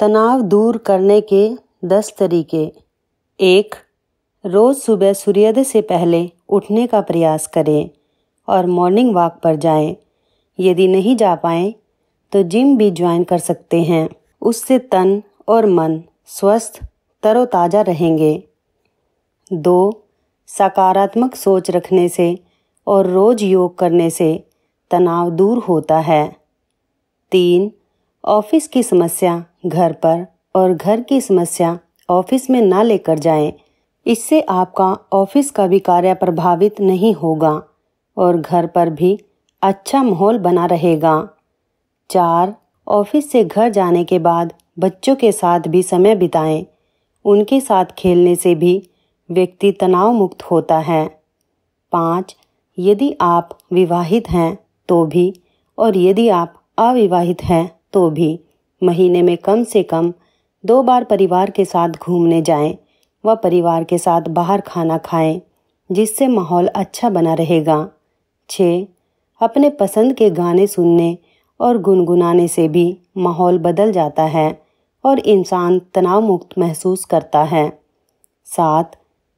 तनाव दूर करने के दस तरीके एक रोज़ सुबह सूर्योदय से पहले उठने का प्रयास करें और मॉर्निंग वॉक पर जाएं। यदि नहीं जा पाएँ तो जिम भी ज्वाइन कर सकते हैं उससे तन और मन स्वस्थ तरोताज़ा रहेंगे दो सकारात्मक सोच रखने से और रोज़ योग करने से तनाव दूर होता है तीन ऑफिस की समस्या घर पर और घर की समस्या ऑफिस में ना लेकर जाएं। इससे आपका ऑफिस का भी कार्य प्रभावित नहीं होगा और घर पर भी अच्छा माहौल बना रहेगा चार ऑफिस से घर जाने के बाद बच्चों के साथ भी समय बिताएं। उनके साथ खेलने से भी व्यक्ति तनाव मुक्त होता है पाँच यदि आप विवाहित हैं तो भी और यदि आप अविवाहित हैं तो भी महीने में कम से कम दो बार परिवार के साथ घूमने जाएं व परिवार के साथ बाहर खाना खाएं जिससे माहौल अच्छा बना रहेगा छः अपने पसंद के गाने सुनने और गुनगुनाने से भी माहौल बदल जाता है और इंसान तनाव मुक्त महसूस करता है सात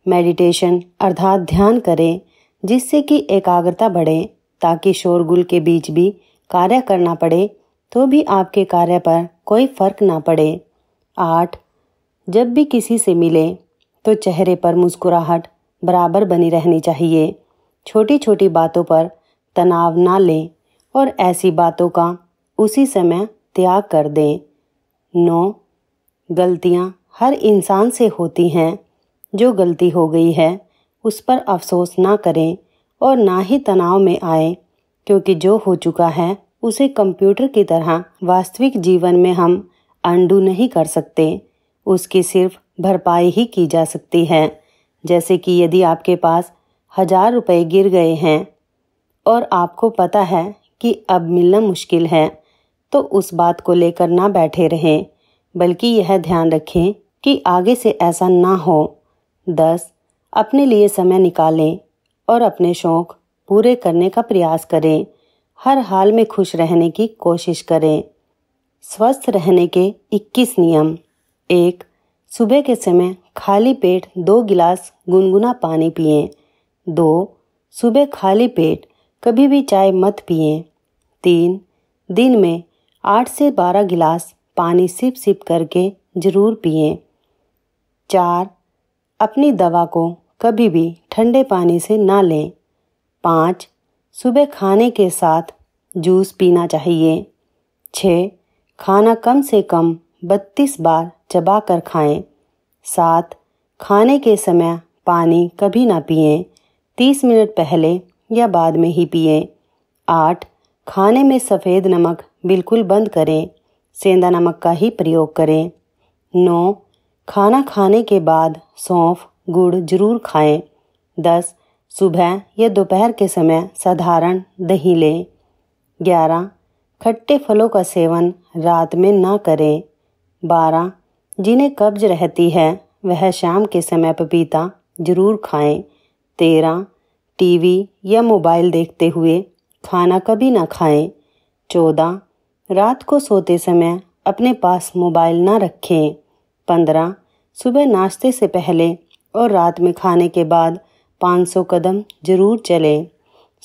मेडिटेशन अर्थात ध्यान करें जिससे कि एकाग्रता बढ़े ताकि शोरगुल के बीच भी कार्य करना पड़े तो भी आपके कार्य पर कोई फर्क ना पड़े आठ जब भी किसी से मिले तो चेहरे पर मुस्कुराहट बराबर बनी रहनी चाहिए छोटी छोटी बातों पर तनाव ना लें और ऐसी बातों का उसी समय त्याग कर दें नौ गलतियाँ हर इंसान से होती हैं जो गलती हो गई है उस पर अफसोस ना करें और ना ही तनाव में आए क्योंकि जो हो चुका है उसे कंप्यूटर की तरह वास्तविक जीवन में हम अंडू नहीं कर सकते उसकी सिर्फ भरपाई ही की जा सकती है जैसे कि यदि आपके पास हजार रुपए गिर गए हैं और आपको पता है कि अब मिलना मुश्किल है तो उस बात को लेकर ना बैठे रहें बल्कि यह ध्यान रखें कि आगे से ऐसा ना हो दस अपने लिए समय निकालें और अपने शौक़ पूरे करने का प्रयास करें हर हाल में खुश रहने की कोशिश करें स्वस्थ रहने के 21 नियम एक सुबह के समय खाली पेट दो गिलास गुनगुना पानी पिएं दो सुबह खाली पेट कभी भी चाय मत पिएं तीन दिन में आठ से बारह गिलास पानी सिप सिप करके ज़रूर पिएं चार अपनी दवा को कभी भी ठंडे पानी से ना लें पाँच सुबह खाने के साथ जूस पीना चाहिए छः खाना कम से कम बत्तीस बार चबा कर खाएँ सात खाने के समय पानी कभी ना पिए तीस मिनट पहले या बाद में ही पिए आठ खाने में सफ़ेद नमक बिल्कुल बंद करें सेंधा नमक का ही प्रयोग करें नौ खाना खाने के बाद सौंफ गुड़ जरूर खाएं दस सुबह या दोपहर के समय साधारण दही लें ग्यारह खट्टे फलों का सेवन रात में ना करें बारह जिन्हें कब्ज रहती है वह शाम के समय पपीता जरूर खाएं तेरह टीवी या मोबाइल देखते हुए खाना कभी ना खाएं चौदह रात को सोते समय अपने पास मोबाइल ना रखें पंद्रह सुबह नाश्ते से पहले और रात में खाने के बाद 500 कदम जरूर चलें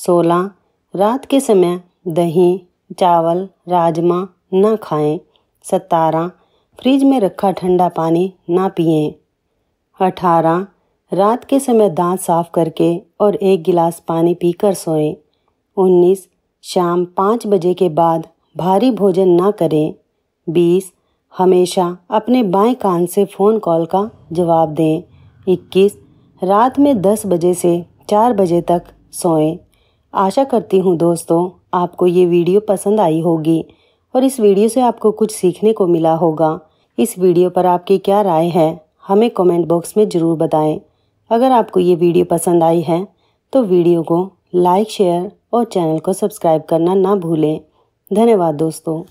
सोलह रात के समय दही चावल राजमा ना खाएं 17 फ्रिज में रखा ठंडा पानी ना पिएं अठारह रात के समय दांत साफ करके और एक गिलास पानी पीकर सोएं उन्नीस शाम पाँच बजे के बाद भारी भोजन ना करें बीस हमेशा अपने बाएं कान से फ़ोन कॉल का जवाब दें इक्कीस रात में दस बजे से चार बजे तक सोएं आशा करती हूँ दोस्तों आपको ये वीडियो पसंद आई होगी और इस वीडियो से आपको कुछ सीखने को मिला होगा इस वीडियो पर आपकी क्या राय है हमें कमेंट बॉक्स में ज़रूर बताएं अगर आपको ये वीडियो पसंद आई है तो वीडियो को लाइक शेयर और चैनल को सब्सक्राइब करना ना भूलें धन्यवाद दोस्तों